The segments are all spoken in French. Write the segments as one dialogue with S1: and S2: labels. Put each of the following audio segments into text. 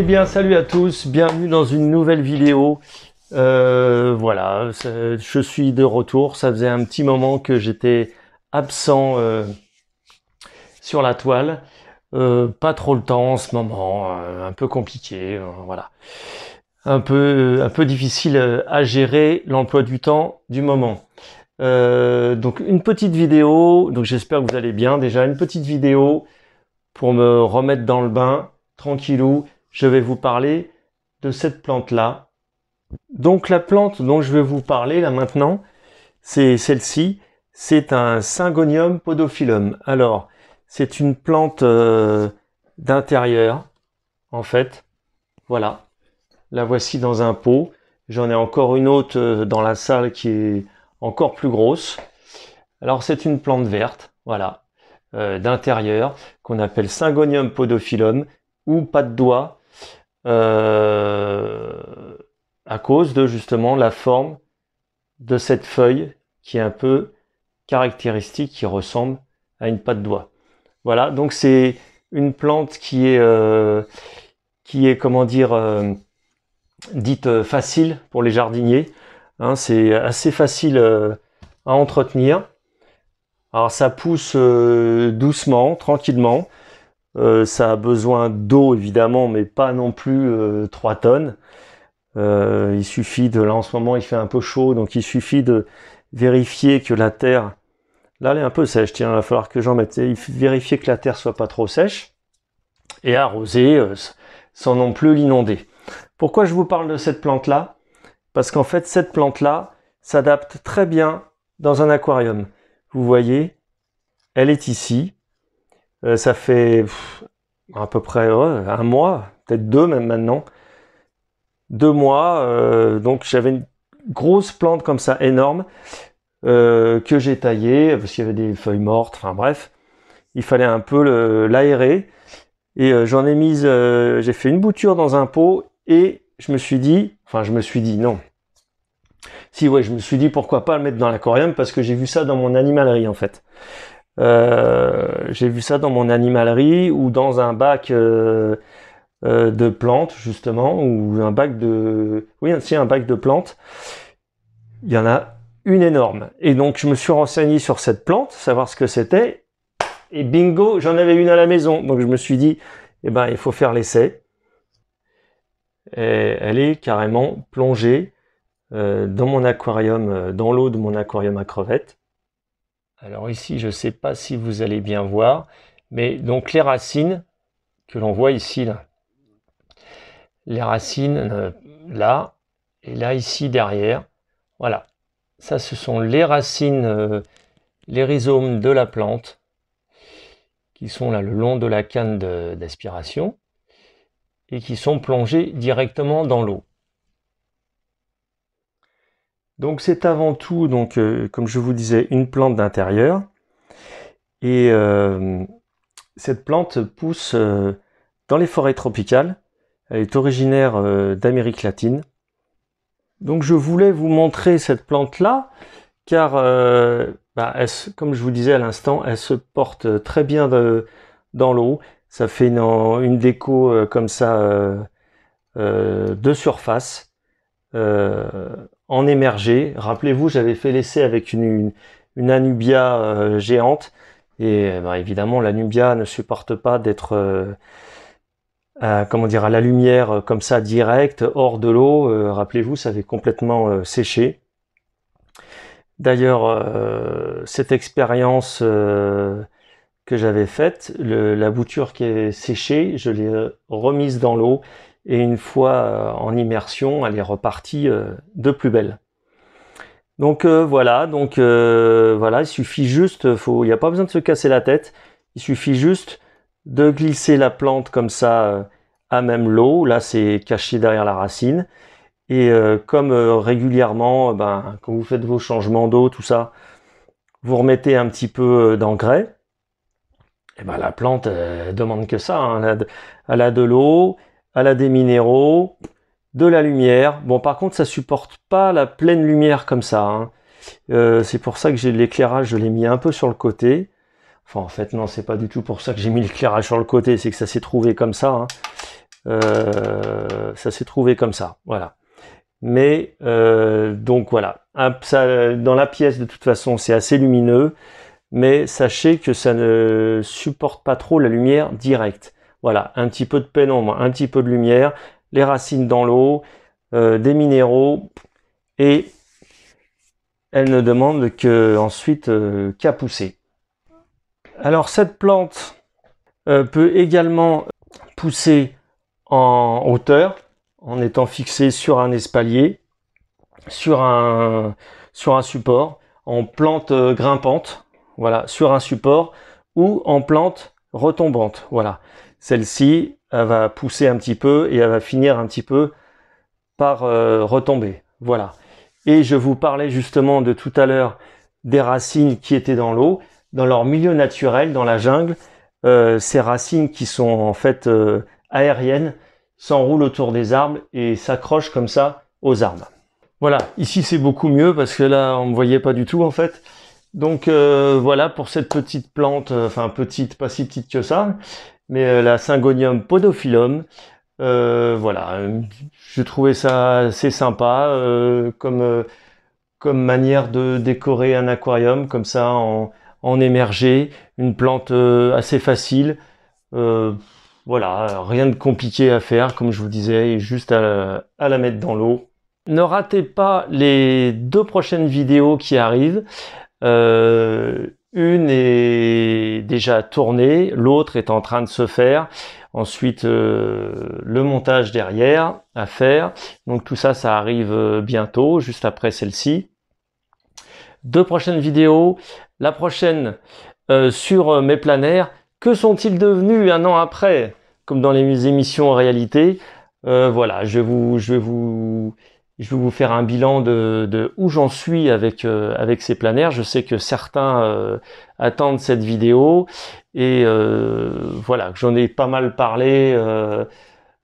S1: Eh bien, salut à tous, bienvenue dans une nouvelle vidéo. Euh, voilà, je suis de retour. Ça faisait un petit moment que j'étais absent euh, sur la toile. Euh, pas trop le temps en ce moment, un peu compliqué, voilà. Un peu, un peu difficile à gérer l'emploi du temps du moment. donc une petite vidéo, donc j'espère que vous allez bien déjà, une petite vidéo pour me remettre dans le bain, tranquillou, je vais vous parler de cette plante-là. Donc la plante dont je vais vous parler là maintenant, c'est celle-ci. C'est un Syngonium podophyllum. Alors, c'est une plante euh, d'intérieur, en fait. Voilà. La voici dans un pot. J'en ai encore une autre euh, dans la salle qui est encore plus grosse. Alors c'est une plante verte, voilà, euh, d'intérieur, qu'on appelle Syngonium podophyllum ou pas de doigts. Euh, à cause de justement la forme de cette feuille qui est un peu caractéristique, qui ressemble à une patte d'oie. Voilà, donc c'est une plante qui est, euh, qui est comment dire, euh, dite facile pour les jardiniers. Hein, c'est assez facile à entretenir. Alors ça pousse doucement, tranquillement. Euh, ça a besoin d'eau évidemment, mais pas non plus 3 euh, tonnes. Euh, il suffit de, là en ce moment il fait un peu chaud, donc il suffit de vérifier que la terre, là elle est un peu sèche, tiens, il va falloir que j'en mette, il vérifier que la terre soit pas trop sèche et arroser sans non plus l'inonder. Pourquoi je vous parle de cette plante-là Parce qu'en fait cette plante-là s'adapte très bien dans un aquarium. Vous voyez, elle est ici, euh, ça fait à peu près un mois, peut-être deux même maintenant. Deux mois, euh, donc j'avais une grosse plante comme ça, énorme, euh, que j'ai taillée, parce qu'il y avait des feuilles mortes, enfin bref. Il fallait un peu l'aérer. Et j'en ai mis, j'ai fait une bouture dans un pot et je me suis dit, enfin je me suis dit non. Si ouais, je me suis dit pourquoi pas le mettre dans l'aquarium parce que j'ai vu ça dans mon animalerie en fait. Euh, j'ai vu ça dans mon animalerie ou dans un bac euh, euh, de plantes justement ou un bac de oui si un bac de plantes. Il y en a une énorme. Et donc je me suis renseigné sur cette plante, savoir ce que c'était. Et bingo, j'en avais une à la maison. Donc je me suis dit, eh ben il faut faire l'essai. Et elle est carrément plongée dans mon aquarium, dans l'eau de mon aquarium à crevettes. Alors ici, je ne sais pas si vous allez bien voir, mais donc les racines que l'on voit ici, là. les racines euh, là, et là ici derrière, voilà. Ça, ce sont les racines, euh, les rhizomes de la plante qui sont là le long de la canne d'aspiration et qui sont plongés directement dans l'eau. Donc c'est avant tout, donc, euh, comme je vous disais, une plante d'intérieur. Et euh, cette plante pousse euh, dans les forêts tropicales. Elle est originaire d'Amérique latine. Donc je voulais vous montrer cette plante-là, car bah, comme je vous disais à l'instant, elle se porte très bien dans l'eau. Ça fait une, déco comme ça de surface en émerger. Rappelez-vous, j'avais fait l'essai avec une, Anubia euh, géante. Et euh, bah, évidemment, l'Anubia ne supporte pas d'être, euh, à, comment à la lumière comme ça directe, hors de l'eau. Rappelez-vous, ça avait complètement séché. D'ailleurs, cette expérience que j'avais faite, la bouture qui est séchée, je l'ai remise dans l'eau et une fois euh, en immersion, elle est repartie euh, de plus belle. Donc euh, voilà, donc voilà, il suffit juste, il n'y a pas besoin de se casser la tête, il suffit juste de glisser la plante comme ça à même l'eau, là c'est caché derrière la racine, et comme régulièrement, ben, quand vous faites vos changements d'eau, tout ça, vous remettez un petit peu d'engrais, et ben la plante demande que ça, hein. elle, a de, l'eau, à la des minéraux, de la lumière. Bon, par contre, ça supporte pas la pleine lumière comme ça. Hein. Euh, c'est pour ça que j'ai de l'éclairage, je l'ai mis un peu sur le côté. Enfin, en fait, non, c'est pas du tout pour ça que j'ai mis l'éclairage sur le côté, c'est que ça s'est trouvé comme ça. Hein. Euh, ça s'est trouvé comme ça, voilà. Mais, euh, donc voilà, dans la pièce, de toute façon, c'est assez lumineux, mais sachez que ça ne supporte pas trop la lumière directe. Voilà, un petit peu de pénombre, un petit peu de lumière, les racines dans l'eau, euh, des minéraux, et elle ne demande que ensuite euh, qu'à pousser. Alors cette plante euh, peut également pousser en hauteur, en étant fixée sur un espalier, sur un, sur un support, en plante grimpante, voilà, sur un support, ou en plante retombante, voilà celle-ci, va pousser un petit peu et elle va finir un petit peu par euh, retomber. Voilà. Et je vous parlais justement de tout à l'heure des racines qui étaient dans l'eau, dans leur milieu naturel, dans la jungle. Euh, ces racines qui sont en fait euh, aériennes s'enroulent autour des arbres et s'accrochent comme ça aux arbres. Voilà, ici c'est beaucoup mieux parce que là on ne me voyait pas du tout en fait. Donc voilà pour cette petite plante, enfin petite, pas si petite que ça mais euh, la Syngonium podophyllum. Euh, voilà, euh, je trouvais ça assez sympa comme, comme manière de décorer un aquarium, comme ça en, en émergé, une plante assez facile. voilà, rien de compliqué à faire, comme je vous disais, juste à, à la mettre dans l'eau. Ne ratez pas les deux prochaines vidéos qui arrivent. une tourné, l'autre est en train de se faire. Ensuite, euh, le montage derrière à faire. Donc tout ça, ça arrive euh, bientôt, juste après celle-ci. Deux prochaines vidéos. La prochaine euh, sur mes planaires. Que sont-ils devenus un an après Comme dans les émissions en réalité. voilà, je, vous, je vais vous je vais vous faire un bilan de, où j'en suis avec euh, avec ces planaires. Je sais que certains euh, attendent cette vidéo et euh, voilà, j'en ai pas mal parlé euh,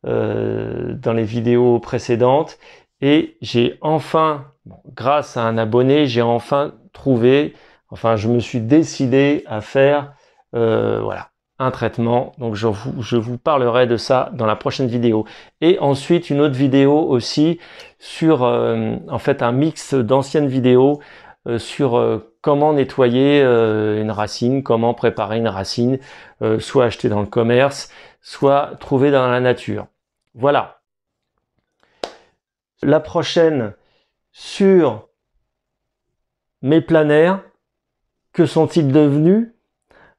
S1: dans les vidéos précédentes et j'ai enfin, grâce à un abonné, j'ai enfin trouvé, enfin je me suis décidé à faire voilà un traitement. Donc je vous, parlerai de ça dans la prochaine vidéo. Et ensuite une autre vidéo aussi sur euh, en fait un mix d'anciennes vidéos euh, sur euh, comment nettoyer une racine, comment préparer une racine, soit acheter dans le commerce, soit trouver dans la nature. Voilà. La prochaine sur mes planaires, que sont-ils devenus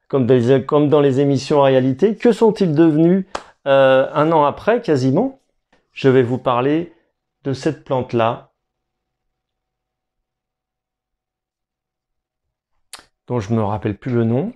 S1: comme, dans les émissions en réalité. Que sont-ils devenus euh, un an après, quasiment Je vais vous parler de cette plante-là, dont je ne me rappelle plus le nom.